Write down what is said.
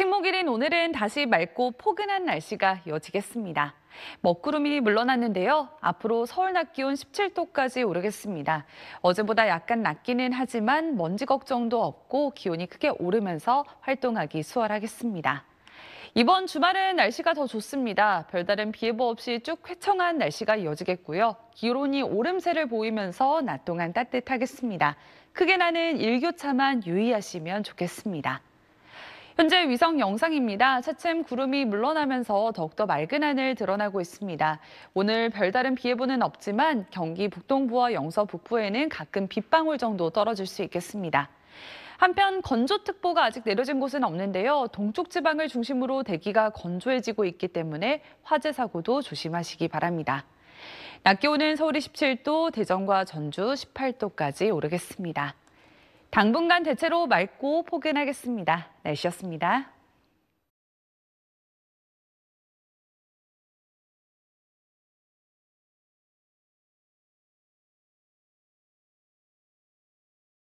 식목일인 오늘은 다시 맑고 포근한 날씨가 이어지겠습니다. 먹구름이 물러났는데요. 앞으로 서울 낮 기온 17도까지 오르겠습니다. 어제보다 약간 낮기는 하지만 먼지 걱정도 없고 기온이 크게 오르면서 활동하기 수월하겠습니다. 이번 주말은 날씨가 더 좋습니다. 별다른 비 예보 없이 쭉 쾌청한 날씨가 이어지겠고요. 기온이 오름세를 보이면서 낮 동안 따뜻하겠습니다. 크게 나는 일교차만 유의하시면 좋겠습니다. 현재 위성 영상입니다. 차츰 구름이 물러나면서 더욱더 맑은 하늘 드러나고 있습니다. 오늘 별다른 비 예보는 없지만 경기 북동부와 영서 북부에는 가끔 빗방울 정도 떨어질 수 있겠습니다. 한편 건조특보가 아직 내려진 곳은 없는데요. 동쪽 지방을 중심으로 대기가 건조해지고 있기 때문에 화재 사고도 조심하시기 바랍니다. 낮 기온은 서울이 17도, 대전과 전주 18도까지 오르겠습니다. 당분간 대체로 맑고 포근하겠습니다. 날씨였습니다.